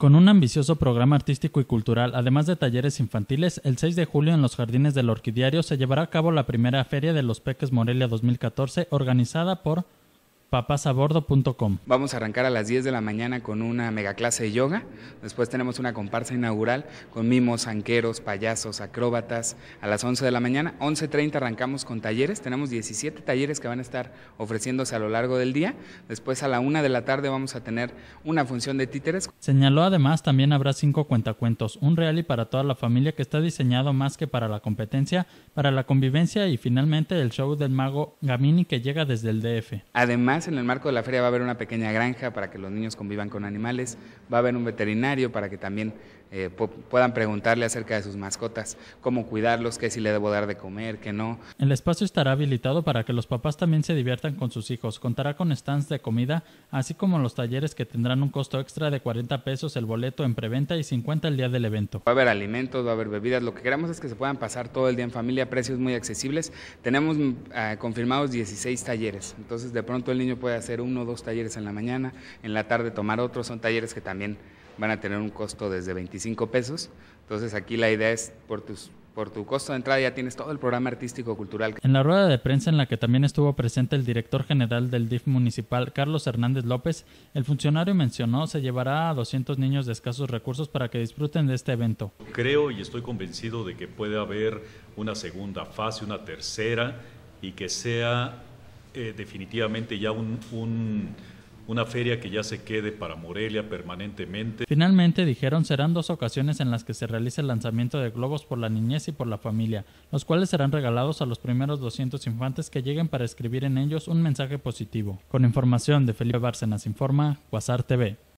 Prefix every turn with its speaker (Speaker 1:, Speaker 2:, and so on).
Speaker 1: Con un ambicioso programa artístico y cultural, además de talleres infantiles, el 6 de julio en los jardines del Orquidiario se llevará a cabo la primera feria de los Peques Morelia 2014 organizada por papasabordo.com.
Speaker 2: Vamos a arrancar a las 10 de la mañana con una mega clase de yoga. Después tenemos una comparsa inaugural con mimos, anqueros, payasos, acróbatas a las 11 de la mañana. 11.30 arrancamos con talleres. Tenemos 17 talleres que van a estar ofreciéndose a lo largo del día. Después a la 1 de la tarde vamos a tener una función de títeres. Señaló
Speaker 1: además también habrá 5 cuentacuentos, un rally para toda la familia que está diseñado más que para la competencia, para la convivencia y finalmente el show del mago Gamini que llega desde el DF.
Speaker 2: Además en el marco de la feria va a haber una pequeña granja para que los niños convivan con animales, va a haber un veterinario para que también eh, puedan preguntarle acerca de sus mascotas, cómo cuidarlos, qué si le debo dar de comer, qué no.
Speaker 1: El espacio estará habilitado para que los papás también se diviertan con sus hijos. Contará con stands de comida, así como los talleres que tendrán un costo extra de 40 pesos el boleto en preventa y 50 el día del evento.
Speaker 2: Va a haber alimentos, va a haber bebidas, lo que queremos es que se puedan pasar todo el día en familia a precios muy accesibles. Tenemos mm, ah, confirmados 16 talleres, entonces de pronto el niño puede hacer uno o dos talleres en la mañana, en la tarde tomar otro, son talleres que también van a tener un costo desde 25 pesos. Entonces aquí la idea es por tus por tu costo de entrada ya tienes todo el programa artístico cultural.
Speaker 1: En la rueda de prensa en la que también estuvo presente el director general del DIF municipal, Carlos Hernández López, el funcionario mencionó se llevará a 200 niños de escasos recursos para que disfruten de este evento.
Speaker 3: Creo y estoy convencido de que puede haber una segunda fase, una tercera y que sea eh, definitivamente ya una feria que ya se quede para Morelia permanentemente.
Speaker 1: Finalmente dijeron serán dos ocasiones en las que se realice el lanzamiento de globos por la niñez y por la familia, los cuales serán regalados a los primeros 200 infantes que lleguen para escribir en ellos un mensaje
Speaker 2: positivo. Con información de Felipe Bárcenas Informa, Guasar TV.